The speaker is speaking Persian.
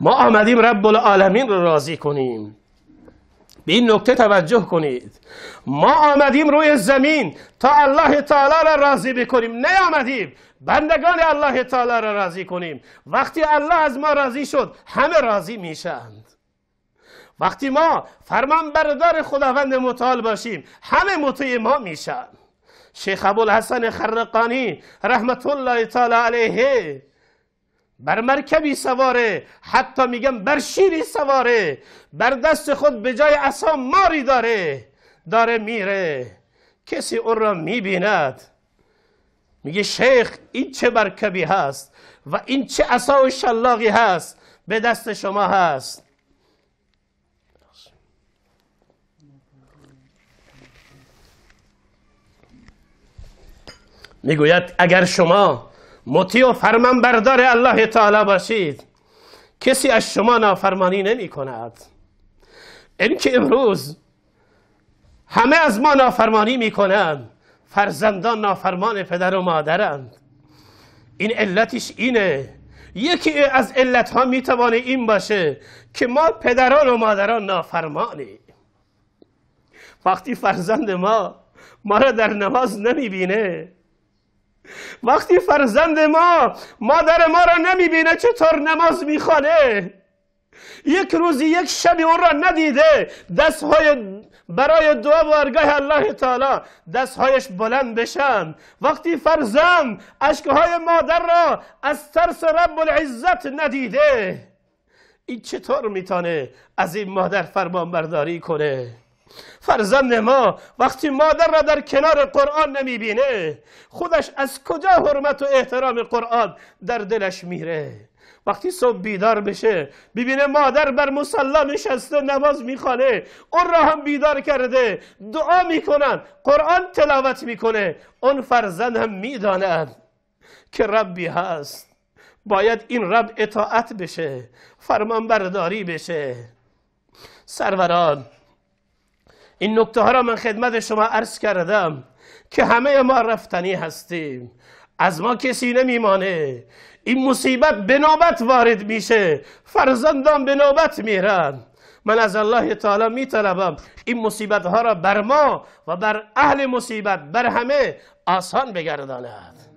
ما آمدیم رب العالمین رو راضی کنیم به این نکته توجه کنید ما آمدیم روی زمین تا الله تعالی را راضی بکنیم نه آمدیم بندگان الله تعالی را راضی کنیم وقتی الله از ما راضی شد همه راضی میشند وقتی ما فرمان بردار خداوند متعال باشیم همه مطیع ما میشند شیخ ابوالحسن خرقانی رحمت الله تعالی علیه بر مرکبی سواره حتی میگم بر شیری سواره بر دست خود به جای اصا ماری داره داره میره کسی اون را میبیند میگه شیخ این چه مرکبی هست و این چه اصا و شلاقی هست به دست شما هست میگوید اگر شما مطیع و فرمان بردار الله تعالی باشید کسی از شما نافرمانی نمی کند اینکه امروز همه از ما نافرمانی می کنند فرزندان نافرمان پدر و مادرند این علتش اینه یکی از علت ها می توانه این باشه که ما پدران و مادران نافرمانی وقتی فرزند ما ما را در نماز نمی بینه وقتی فرزند ما مادر ما را نمیبینه چطور نماز میخوانه یک روزی یک شبی اون را ندیده های برای دعا بارگاه الله تعالی دستهایش بلند بشن وقتی فرزند اشکهای مادر را از ترس رب العزت ندیده این چطور میتونه از این مادر فرمان برداری کنه فرزند ما وقتی مادر را در کنار قرآن نمیبینه خودش از کجا حرمت و احترام قرآن در دلش میره وقتی صبح بیدار بشه ببینه مادر بر مسلا نشسته نماز میخوانه اون را هم بیدار کرده دعا میکنن قرآن تلاوت میکنه اون فرزند هم میداند که ربی هست باید این رب اطاعت بشه فرمان برداری بشه سروران این نکته ها را من خدمت شما عرض کردم که همه ما رفتنی هستیم از ما کسی نمیمانه این مصیبت به نوبت وارد میشه فرزندان به نوبت میرن من از الله تعالی میطلبم این مصیبت ها را بر ما و بر اهل مصیبت بر همه آسان بگرداند